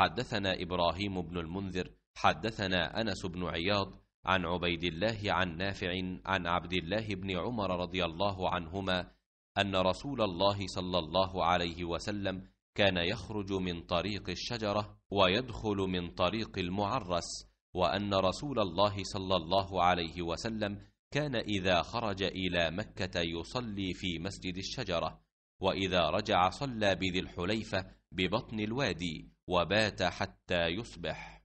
حدثنا إبراهيم بن المنذر حدثنا أنس بن عياض عن عبيد الله عن نافع عن عبد الله بن عمر رضي الله عنهما أن رسول الله صلى الله عليه وسلم كان يخرج من طريق الشجرة ويدخل من طريق المعرس وأن رسول الله صلى الله عليه وسلم كان إذا خرج إلى مكة يصلي في مسجد الشجرة وإذا رجع صلى بذي الحليفة ببطن الوادي وبات حتى يصبح